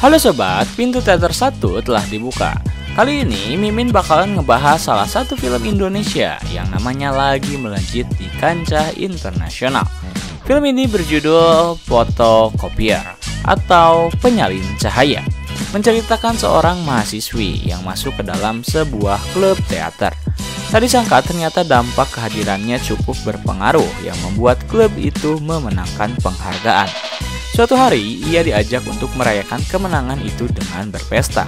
Halo sobat, pintu teater 1 telah dibuka. Kali ini Mimin bakalan ngebahas salah satu film Indonesia yang namanya lagi melejit di kancah internasional. Film ini berjudul Foto Kopiar atau Penyalin Cahaya. Menceritakan seorang mahasiswi yang masuk ke dalam sebuah klub teater. Tadi sangka ternyata dampak kehadirannya cukup berpengaruh yang membuat klub itu memenangkan penghargaan. Suatu hari, ia diajak untuk merayakan kemenangan itu dengan berpesta.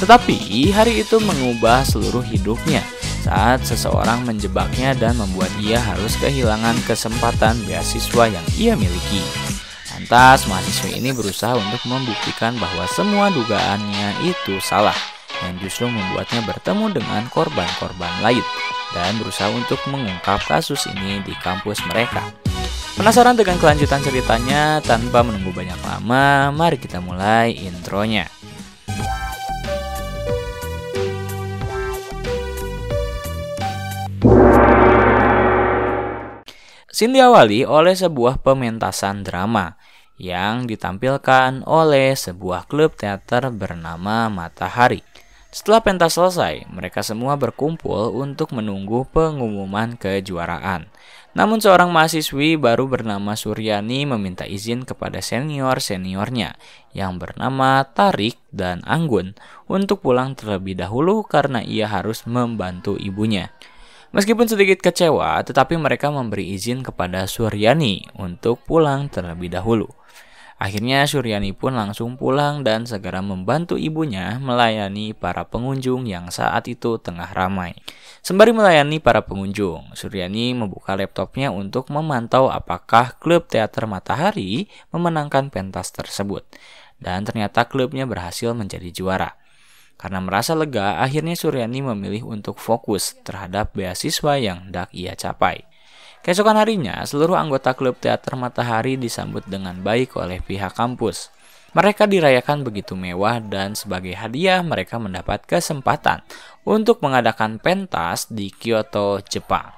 Tetapi, hari itu mengubah seluruh hidupnya saat seseorang menjebaknya dan membuat ia harus kehilangan kesempatan beasiswa yang ia miliki. Lantas, mahasiswa ini berusaha untuk membuktikan bahwa semua dugaannya itu salah, yang justru membuatnya bertemu dengan korban-korban lain dan berusaha untuk mengungkap kasus ini di kampus mereka. Penasaran dengan kelanjutan ceritanya? Tanpa menunggu banyak lama, mari kita mulai intronya. Scene diawali oleh sebuah pementasan drama yang ditampilkan oleh sebuah klub teater bernama Matahari. Setelah pentas selesai, mereka semua berkumpul untuk menunggu pengumuman kejuaraan. Namun seorang mahasiswi baru bernama Suryani meminta izin kepada senior-seniornya yang bernama Tarik dan Anggun untuk pulang terlebih dahulu karena ia harus membantu ibunya. Meskipun sedikit kecewa, tetapi mereka memberi izin kepada Suryani untuk pulang terlebih dahulu. Akhirnya Suryani pun langsung pulang dan segera membantu ibunya melayani para pengunjung yang saat itu tengah ramai. Sembari melayani para pengunjung, Suryani membuka laptopnya untuk memantau apakah klub teater Matahari memenangkan pentas tersebut. Dan ternyata klubnya berhasil menjadi juara. Karena merasa lega, akhirnya Suryani memilih untuk fokus terhadap beasiswa yang hendak ia capai. Keesokan harinya, seluruh anggota klub teater Matahari disambut dengan baik oleh pihak kampus. Mereka dirayakan begitu mewah dan sebagai hadiah mereka mendapat kesempatan untuk mengadakan pentas di Kyoto, Jepang.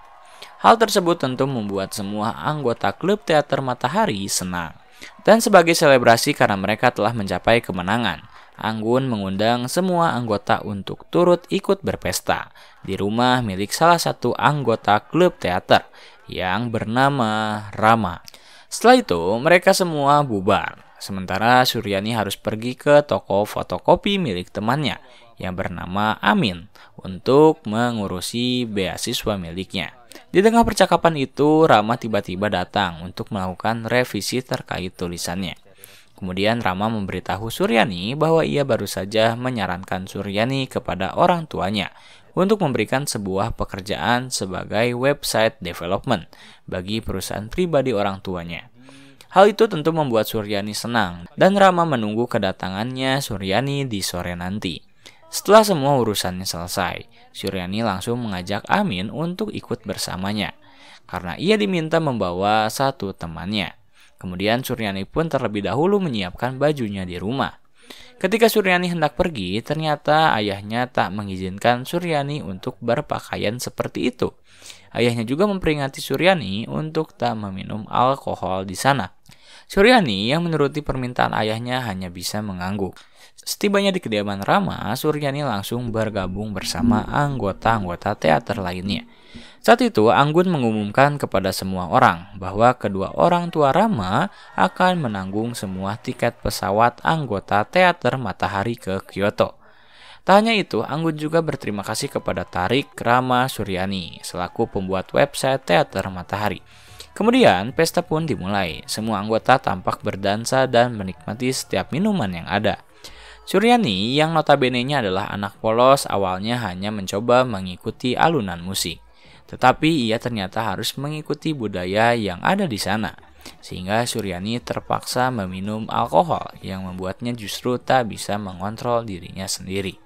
Hal tersebut tentu membuat semua anggota klub teater Matahari senang. Dan sebagai selebrasi karena mereka telah mencapai kemenangan, Anggun mengundang semua anggota untuk turut ikut berpesta di rumah milik salah satu anggota klub teater yang bernama Rama. Setelah itu, mereka semua bubar. Sementara Suryani harus pergi ke toko fotokopi milik temannya yang bernama Amin untuk mengurusi beasiswa miliknya. Di tengah percakapan itu, Rama tiba-tiba datang untuk melakukan revisi terkait tulisannya. Kemudian Rama memberitahu Suryani bahwa ia baru saja menyarankan Suryani kepada orang tuanya untuk memberikan sebuah pekerjaan sebagai website development bagi perusahaan pribadi orang tuanya. Hal itu tentu membuat Suryani senang, dan Rama menunggu kedatangannya Suryani di sore nanti. Setelah semua urusannya selesai, Suryani langsung mengajak Amin untuk ikut bersamanya, karena ia diminta membawa satu temannya. Kemudian Suryani pun terlebih dahulu menyiapkan bajunya di rumah. Ketika Suryani hendak pergi, ternyata ayahnya tak mengizinkan Suryani untuk berpakaian seperti itu. Ayahnya juga memperingati Suryani untuk tak meminum alkohol di sana. Suryani yang menuruti permintaan ayahnya hanya bisa mengangguk. Setibanya di kediaman Rama, Suryani langsung bergabung bersama anggota-anggota teater lainnya. Saat itu, Anggun mengumumkan kepada semua orang bahwa kedua orang tua Rama akan menanggung semua tiket pesawat anggota teater Matahari ke Kyoto. Tak hanya itu, Anggun juga berterima kasih kepada Tarik Rama Suryani selaku pembuat website Teater Matahari. Kemudian, pesta pun dimulai. Semua anggota tampak berdansa dan menikmati setiap minuman yang ada. Suryani yang notabene-nya adalah anak polos awalnya hanya mencoba mengikuti alunan musik. Tetapi ia ternyata harus mengikuti budaya yang ada di sana. Sehingga Suryani terpaksa meminum alkohol yang membuatnya justru tak bisa mengontrol dirinya sendiri.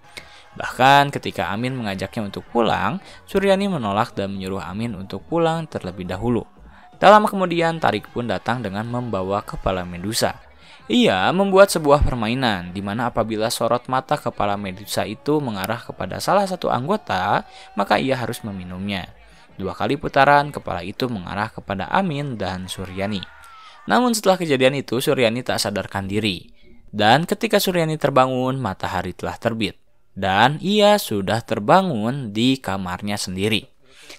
Bahkan ketika Amin mengajaknya untuk pulang, Suryani menolak dan menyuruh Amin untuk pulang terlebih dahulu. Tak lama kemudian Tarik pun datang dengan membawa kepala Medusa. Ia membuat sebuah permainan di mana apabila sorot mata kepala Medusa itu mengarah kepada salah satu anggota, maka ia harus meminumnya. Dua kali putaran, kepala itu mengarah kepada Amin dan Suryani. Namun setelah kejadian itu, Suryani tak sadarkan diri. Dan ketika Suryani terbangun, matahari telah terbit. Dan ia sudah terbangun di kamarnya sendiri.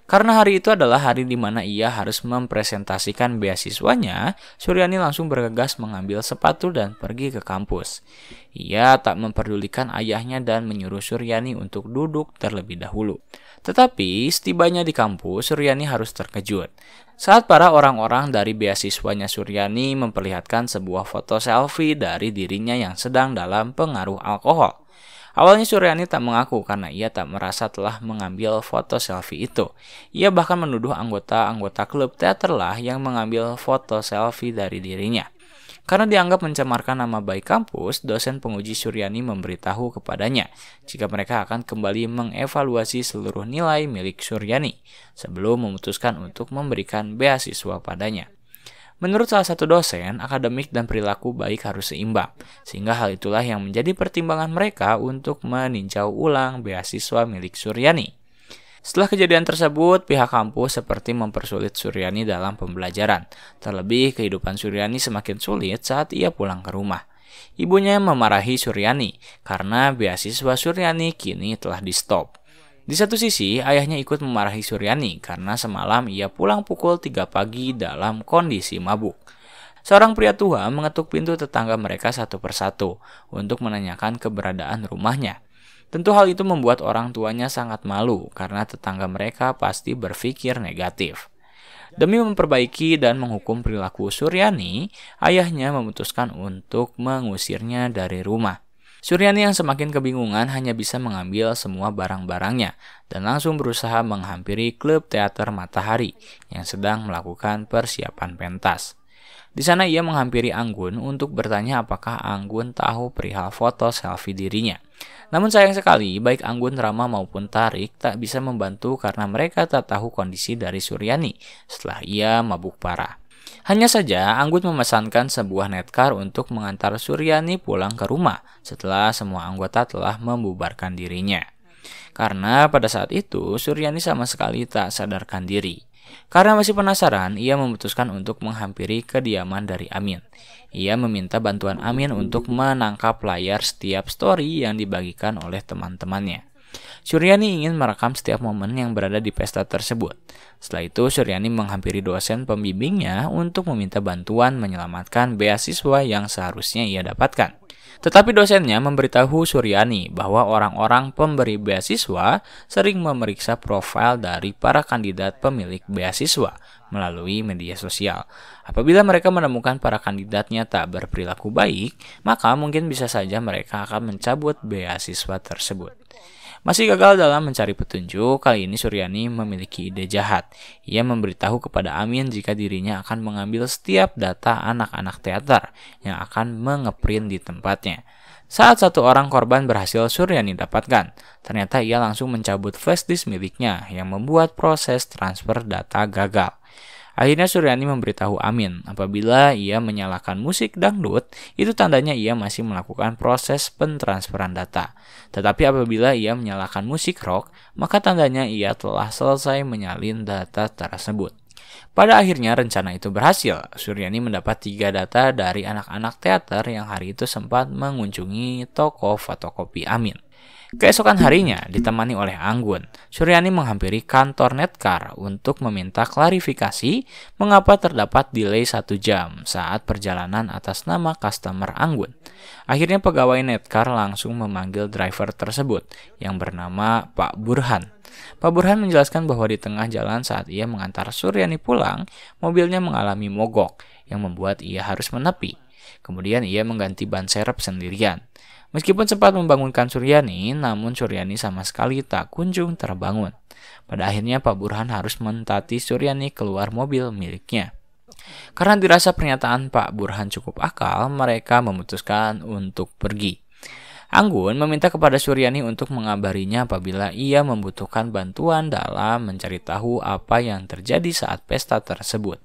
Karena hari itu adalah hari di mana ia harus mempresentasikan beasiswanya, Suryani langsung bergegas mengambil sepatu dan pergi ke kampus. Ia tak memperdulikan ayahnya dan menyuruh Suryani untuk duduk terlebih dahulu. Tetapi, setibanya di kampus, Suryani harus terkejut. Saat para orang-orang dari beasiswanya Suryani memperlihatkan sebuah foto selfie dari dirinya yang sedang dalam pengaruh alkohol. Awalnya Suryani tak mengaku karena ia tak merasa telah mengambil foto selfie itu. Ia bahkan menuduh anggota-anggota klub teaterlah yang mengambil foto selfie dari dirinya. Karena dianggap mencemarkan nama baik kampus, dosen penguji Suryani memberitahu kepadanya jika mereka akan kembali mengevaluasi seluruh nilai milik Suryani sebelum memutuskan untuk memberikan beasiswa padanya. Menurut salah satu dosen, akademik dan perilaku baik harus seimbang, sehingga hal itulah yang menjadi pertimbangan mereka untuk meninjau ulang beasiswa milik Suryani. Setelah kejadian tersebut, pihak kampus seperti mempersulit Suryani dalam pembelajaran. Terlebih, kehidupan Suryani semakin sulit saat ia pulang ke rumah. Ibunya memarahi Suryani karena beasiswa Suryani kini telah di-stop. Di satu sisi, ayahnya ikut memarahi Suryani karena semalam ia pulang pukul 3 pagi dalam kondisi mabuk. Seorang pria tua mengetuk pintu tetangga mereka satu persatu untuk menanyakan keberadaan rumahnya. Tentu hal itu membuat orang tuanya sangat malu karena tetangga mereka pasti berpikir negatif. Demi memperbaiki dan menghukum perilaku Suryani, ayahnya memutuskan untuk mengusirnya dari rumah. Suryani yang semakin kebingungan hanya bisa mengambil semua barang-barangnya dan langsung berusaha menghampiri klub teater Matahari yang sedang melakukan persiapan pentas. Di sana ia menghampiri Anggun untuk bertanya apakah Anggun tahu perihal foto selfie dirinya. Namun sayang sekali, baik Anggun, Rama maupun Tarik tak bisa membantu karena mereka tak tahu kondisi dari Suryani setelah ia mabuk parah. Hanya saja, Anggun memesankan sebuah netcar untuk mengantar Suryani pulang ke rumah setelah semua anggota telah membubarkan dirinya. Karena pada saat itu, Suryani sama sekali tak sadarkan diri. Karena masih penasaran, ia memutuskan untuk menghampiri kediaman dari Amin. Ia meminta bantuan Amin untuk menangkap layar setiap story yang dibagikan oleh teman-temannya. Suryani ingin merekam setiap momen yang berada di pesta tersebut. Setelah itu, Suryani menghampiri dosen pembimbingnya untuk meminta bantuan menyelamatkan beasiswa yang seharusnya ia dapatkan. Tetapi dosennya memberitahu Suryani bahwa orang-orang pemberi beasiswa sering memeriksa profil dari para kandidat pemilik beasiswa melalui media sosial. Apabila mereka menemukan para kandidatnya tak berperilaku baik, maka mungkin bisa saja mereka akan mencabut beasiswa tersebut. Masih gagal dalam mencari petunjuk, kali ini Suryani memiliki ide jahat. Ia memberitahu kepada Amin jika dirinya akan mengambil setiap data anak-anak teater yang akan mengeprint di tempatnya. Saat satu orang korban berhasil Suryani dapatkan, ternyata ia langsung mencabut flashdisk miliknya yang membuat proses transfer data gagal. Akhirnya Suryani memberitahu Amin, apabila ia menyalakan musik dangdut, itu tandanya ia masih melakukan proses pentransferan data. Tetapi apabila ia menyalakan musik rock, maka tandanya ia telah selesai menyalin data tersebut. Pada akhirnya rencana itu berhasil. Suryani mendapat tiga data dari anak-anak teater yang hari itu sempat mengunjungi toko fotokopi Amin. Keesokan harinya, ditemani oleh Anggun, Suryani menghampiri kantor Netcar untuk meminta klarifikasi mengapa terdapat delay satu jam saat perjalanan atas nama customer Anggun. Akhirnya pegawai Netcar langsung memanggil driver tersebut yang bernama Pak Burhan. Pak Burhan menjelaskan bahwa di tengah jalan saat ia mengantar Suryani pulang, mobilnya mengalami mogok yang membuat ia harus menepi. Kemudian ia mengganti ban serep sendirian. Meskipun sempat membangunkan Suryani, namun Suryani sama sekali tak kunjung terbangun. Pada akhirnya Pak Burhan harus mentati Suryani keluar mobil miliknya. Karena dirasa pernyataan Pak Burhan cukup akal, mereka memutuskan untuk pergi. Anggun meminta kepada Suryani untuk mengabarinya apabila ia membutuhkan bantuan dalam mencari tahu apa yang terjadi saat pesta tersebut.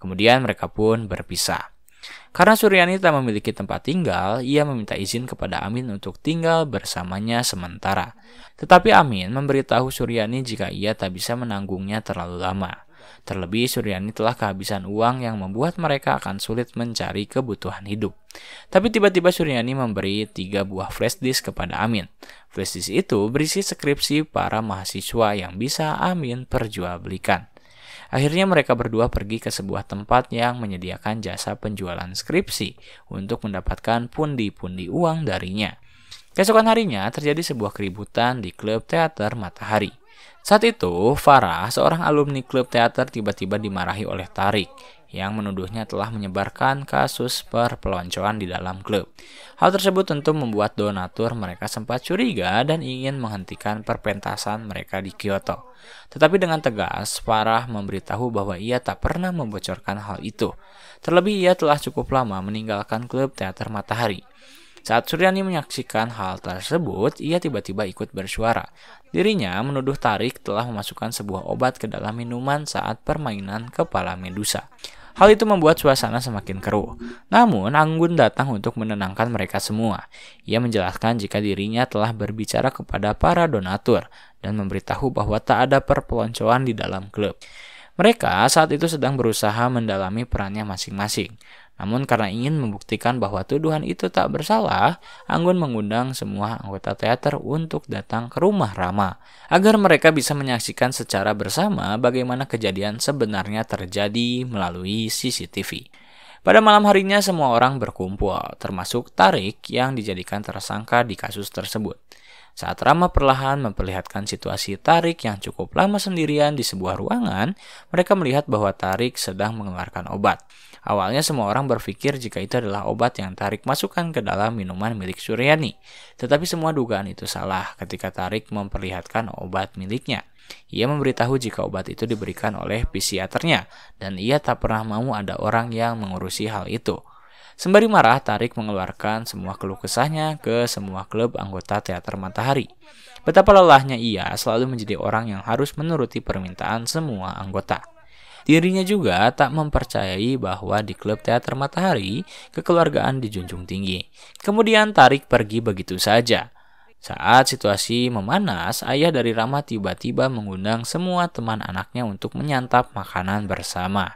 Kemudian mereka pun berpisah. Karena Suryani tak memiliki tempat tinggal, ia meminta izin kepada Amin untuk tinggal bersamanya sementara. Tetapi Amin memberitahu Suryani jika ia tak bisa menanggungnya terlalu lama. Terlebih Suryani telah kehabisan uang yang membuat mereka akan sulit mencari kebutuhan hidup. Tapi tiba-tiba Suryani memberi tiga buah flash disk kepada Amin. Flash disk itu berisi skripsi para mahasiswa yang bisa Amin perjualbelikan. Akhirnya mereka berdua pergi ke sebuah tempat yang menyediakan jasa penjualan skripsi untuk mendapatkan pundi-pundi uang darinya. Keesokan harinya terjadi sebuah keributan di klub teater Matahari. Saat itu, Farah, seorang alumni klub teater tiba-tiba dimarahi oleh Tarik yang menuduhnya telah menyebarkan kasus perpeloncoan di dalam klub. Hal tersebut tentu membuat donatur mereka sempat curiga dan ingin menghentikan perpentasan mereka di Kyoto. Tetapi dengan tegas, Farah memberitahu bahwa ia tak pernah membocorkan hal itu. Terlebih ia telah cukup lama meninggalkan klub teater Matahari. Saat Suryani menyaksikan hal tersebut, ia tiba-tiba ikut bersuara. Dirinya menuduh Tarik telah memasukkan sebuah obat ke dalam minuman saat permainan kepala Medusa. Hal itu membuat suasana semakin keruh. Namun, Anggun datang untuk menenangkan mereka semua. Ia menjelaskan jika dirinya telah berbicara kepada para donatur dan memberitahu bahwa tak ada perpeloncoan di dalam klub. Mereka saat itu sedang berusaha mendalami perannya masing-masing. Namun karena ingin membuktikan bahwa tuduhan itu tak bersalah, Anggun mengundang semua anggota teater untuk datang ke rumah Rama agar mereka bisa menyaksikan secara bersama bagaimana kejadian sebenarnya terjadi melalui CCTV. Pada malam harinya semua orang berkumpul, termasuk Tarik yang dijadikan tersangka di kasus tersebut. Saat Rama perlahan memperlihatkan situasi Tarik yang cukup lama sendirian di sebuah ruangan, mereka melihat bahwa Tarik sedang mengeluarkan obat. Awalnya semua orang berpikir jika itu adalah obat yang Tarik masukkan ke dalam minuman milik Suryani. Tetapi semua dugaan itu salah ketika Tarik memperlihatkan obat miliknya. Ia memberitahu jika obat itu diberikan oleh psikiaternya dan ia tak pernah mau ada orang yang mengurusi hal itu. Sembari marah, Tarik mengeluarkan semua keluh kesahnya ke semua klub anggota Teater Matahari. Betapa lelahnya ia selalu menjadi orang yang harus menuruti permintaan semua anggota. Dirinya juga tak mempercayai bahwa di klub teater matahari, kekeluargaan dijunjung tinggi. Kemudian tarik pergi begitu saja. Saat situasi memanas, ayah dari Rama tiba-tiba mengundang semua teman anaknya untuk menyantap makanan bersama.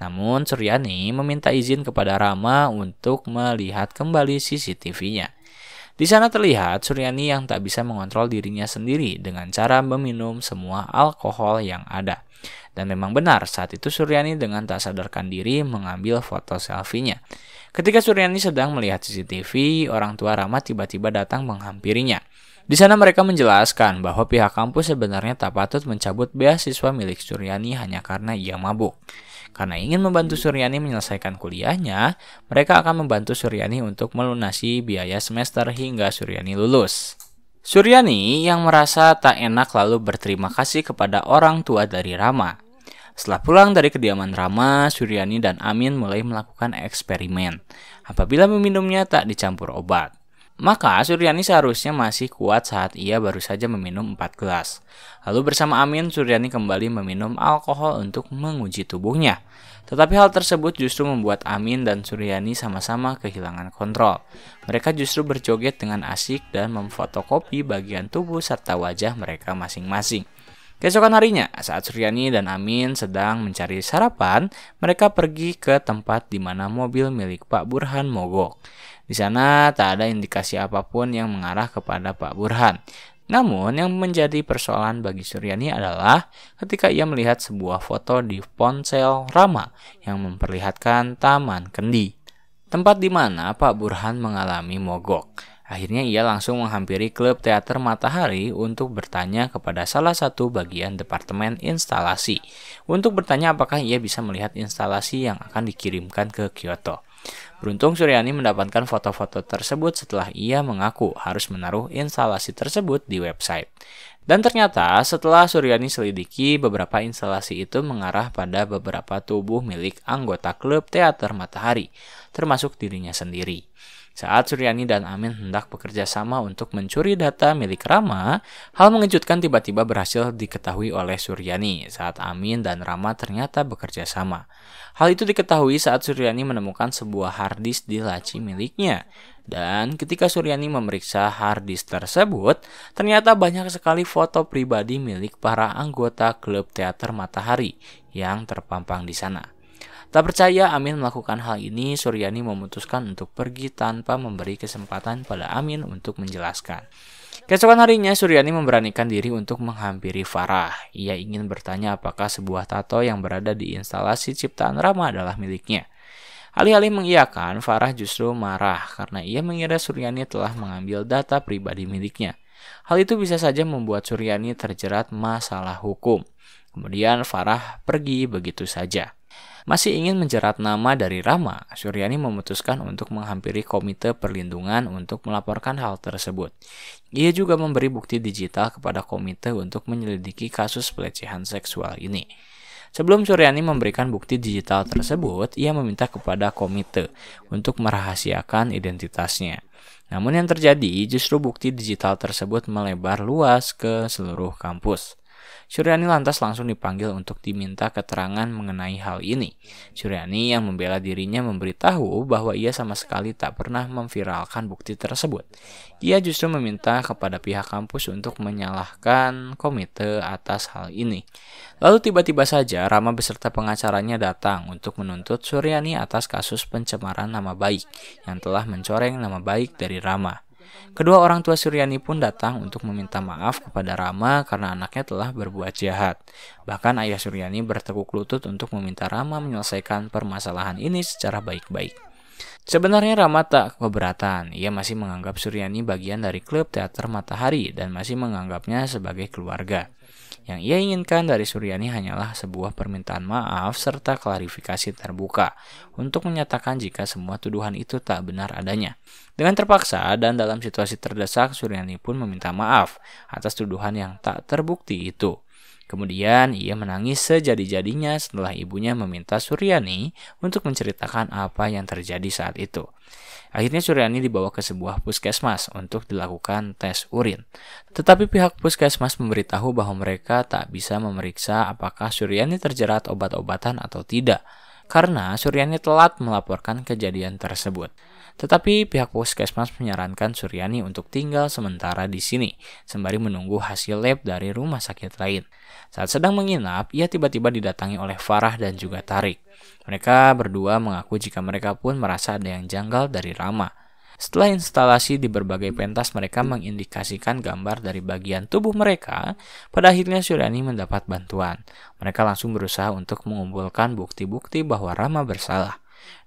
Namun Suryani meminta izin kepada Rama untuk melihat kembali CCTV-nya. Di sana terlihat Suryani yang tak bisa mengontrol dirinya sendiri dengan cara meminum semua alkohol yang ada. Dan memang benar, saat itu Suryani dengan tak sadarkan diri mengambil foto selfie-nya. Ketika Suryani sedang melihat CCTV, orang tua Rama tiba-tiba datang menghampirinya. Di sana mereka menjelaskan bahwa pihak kampus sebenarnya tak patut mencabut beasiswa milik Suryani hanya karena ia mabuk. Karena ingin membantu Suryani menyelesaikan kuliahnya, mereka akan membantu Suryani untuk melunasi biaya semester hingga Suryani lulus. Suryani yang merasa tak enak lalu berterima kasih kepada orang tua dari Rama. Setelah pulang dari kediaman Rama, Suryani dan Amin mulai melakukan eksperimen. Apabila meminumnya tak dicampur obat. Maka Suryani seharusnya masih kuat saat ia baru saja meminum 4 gelas. Lalu bersama Amin, Suryani kembali meminum alkohol untuk menguji tubuhnya. Tetapi hal tersebut justru membuat Amin dan Suryani sama-sama kehilangan kontrol. Mereka justru berjoget dengan asik dan memfotokopi bagian tubuh serta wajah mereka masing-masing. Keesokan harinya, saat Suryani dan Amin sedang mencari sarapan, mereka pergi ke tempat di mana mobil milik Pak Burhan mogok. Di sana tak ada indikasi apapun yang mengarah kepada Pak Burhan. Namun yang menjadi persoalan bagi Suryani adalah ketika ia melihat sebuah foto di ponsel Rama yang memperlihatkan Taman Kendi tempat di mana Pak Burhan mengalami mogok. Akhirnya ia langsung menghampiri klub teater Matahari untuk bertanya kepada salah satu bagian departemen instalasi. Untuk bertanya apakah ia bisa melihat instalasi yang akan dikirimkan ke Kyoto. Beruntung Suryani mendapatkan foto-foto tersebut setelah ia mengaku harus menaruh instalasi tersebut di website. Dan ternyata setelah Suryani selidiki, beberapa instalasi itu mengarah pada beberapa tubuh milik anggota klub teater Matahari, termasuk dirinya sendiri. Saat Suryani dan Amin hendak bekerja sama untuk mencuri data milik Rama, hal mengejutkan tiba-tiba berhasil diketahui oleh Suryani saat Amin dan Rama ternyata bekerja sama. Hal itu diketahui saat Suryani menemukan sebuah harddisk di laci miliknya. Dan ketika Suryani memeriksa harddisk tersebut, ternyata banyak sekali foto pribadi milik para anggota klub teater Matahari yang terpampang di sana. Tak percaya Amin melakukan hal ini, Suryani memutuskan untuk pergi tanpa memberi kesempatan pada Amin untuk menjelaskan. Keesokan harinya, Suryani memberanikan diri untuk menghampiri Farah. Ia ingin bertanya apakah sebuah tato yang berada di instalasi ciptaan Rama adalah miliknya. Alih-alih mengiyakan, Farah justru marah karena ia mengira Suryani telah mengambil data pribadi miliknya. Hal itu bisa saja membuat Suryani terjerat masalah hukum. Kemudian Farah pergi begitu saja. Masih ingin menjerat nama dari Rama, Suryani memutuskan untuk menghampiri Komite Perlindungan untuk melaporkan hal tersebut. Ia juga memberi bukti digital kepada komite untuk menyelidiki kasus pelecehan seksual ini. Sebelum Suryani memberikan bukti digital tersebut, ia meminta kepada komite untuk merahasiakan identitasnya. Namun yang terjadi justru bukti digital tersebut melebar luas ke seluruh kampus. Suryani lantas langsung dipanggil untuk diminta keterangan mengenai hal ini. Suryani yang membela dirinya memberitahu bahwa ia sama sekali tak pernah memviralkan bukti tersebut. Ia justru meminta kepada pihak kampus untuk menyalahkan komite atas hal ini. Lalu tiba-tiba saja Rama beserta pengacaranya datang untuk menuntut Suryani atas kasus pencemaran nama baik yang telah mencoreng nama baik dari Rama. Kedua orang tua Suryani pun datang untuk meminta maaf kepada Rama karena anaknya telah berbuat jahat. Bahkan ayah Suryani bertekuk lutut untuk meminta Rama menyelesaikan permasalahan ini secara baik-baik. Sebenarnya Rama tak keberatan, ia masih menganggap Suryani bagian dari klub teater Matahari dan masih menganggapnya sebagai keluarga. Yang ia inginkan dari Suryani hanyalah sebuah permintaan maaf serta klarifikasi terbuka untuk menyatakan jika semua tuduhan itu tak benar adanya. Dengan terpaksa dan dalam situasi terdesak, Suryani pun meminta maaf atas tuduhan yang tak terbukti itu. Kemudian ia menangis sejadi-jadinya setelah ibunya meminta Suryani untuk menceritakan apa yang terjadi saat itu. Akhirnya Suryani dibawa ke sebuah puskesmas untuk dilakukan tes urin. Tetapi pihak puskesmas memberitahu bahwa mereka tak bisa memeriksa apakah Suryani terjerat obat-obatan atau tidak, karena Suryani telat melaporkan kejadian tersebut. Tetapi pihak puskesmas menyarankan Suryani untuk tinggal sementara di sini, sembari menunggu hasil lab dari rumah sakit lain. Saat sedang menginap, ia tiba-tiba didatangi oleh Farah dan juga Tarik. Mereka berdua mengaku jika mereka pun merasa ada yang janggal dari Rama. Setelah instalasi di berbagai pentas, mereka mengindikasikan gambar dari bagian tubuh mereka. Pada akhirnya, Suryani mendapat bantuan. Mereka langsung berusaha untuk mengumpulkan bukti-bukti bahwa Rama bersalah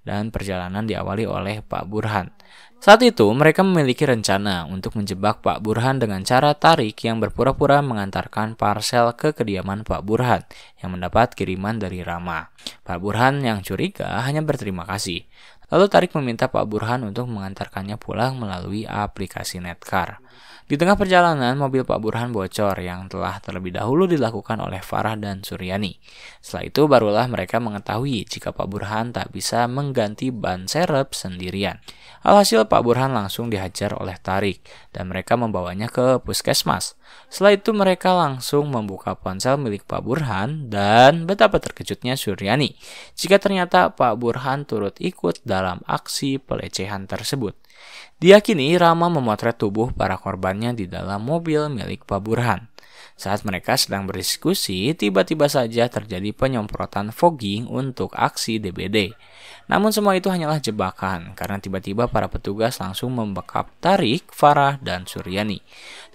dan perjalanan diawali oleh Pak Burhan. Saat itu, mereka memiliki rencana untuk menjebak Pak Burhan dengan cara tarik yang berpura-pura mengantarkan parsel ke kediaman Pak Burhan yang mendapat kiriman dari Rama. Pak Burhan yang curiga hanya berterima kasih. Lalu Tarik meminta Pak Burhan untuk mengantarkannya pulang melalui aplikasi Netcar. Di tengah perjalanan, mobil Pak Burhan bocor yang telah terlebih dahulu dilakukan oleh Farah dan Suryani. Setelah itu barulah mereka mengetahui jika Pak Burhan tak bisa mengganti ban serep sendirian. Alhasil Pak Burhan langsung dihajar oleh Tarik dan mereka membawanya ke puskesmas. Setelah itu mereka langsung membuka ponsel milik Pak Burhan dan betapa terkejutnya Suryani jika ternyata Pak Burhan turut ikut dalam aksi pelecehan tersebut. Diakini Rama memotret tubuh para korbannya di dalam mobil milik Pak Burhan. Saat mereka sedang berdiskusi, tiba-tiba saja terjadi penyemprotan fogging untuk aksi DBD. Namun semua itu hanyalah jebakan, karena tiba-tiba para petugas langsung membekap Tarik, Farah, dan Suryani.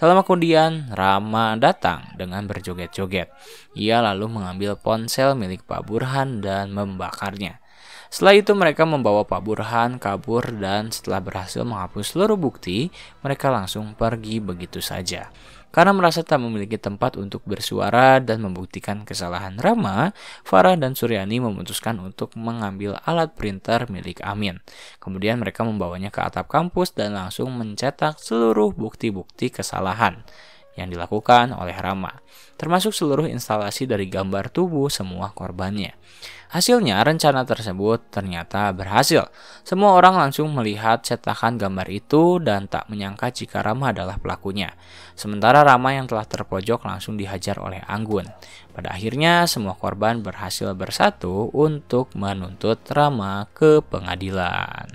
Dalam kemudian, Rama datang dengan berjoget-joget. Ia lalu mengambil ponsel milik Pak Burhan dan membakarnya. Setelah itu mereka membawa Pak Burhan kabur dan setelah berhasil menghapus seluruh bukti, mereka langsung pergi begitu saja. Karena merasa tak memiliki tempat untuk bersuara dan membuktikan kesalahan Rama, Farah dan Suryani memutuskan untuk mengambil alat printer milik Amin. Kemudian mereka membawanya ke atap kampus dan langsung mencetak seluruh bukti-bukti kesalahan yang dilakukan oleh Rama, termasuk seluruh instalasi dari gambar tubuh semua korbannya. Hasilnya, rencana tersebut ternyata berhasil. Semua orang langsung melihat cetakan gambar itu dan tak menyangka jika Rama adalah pelakunya. Sementara Rama yang telah terpojok langsung dihajar oleh Anggun. Pada akhirnya, semua korban berhasil bersatu untuk menuntut Rama ke pengadilan.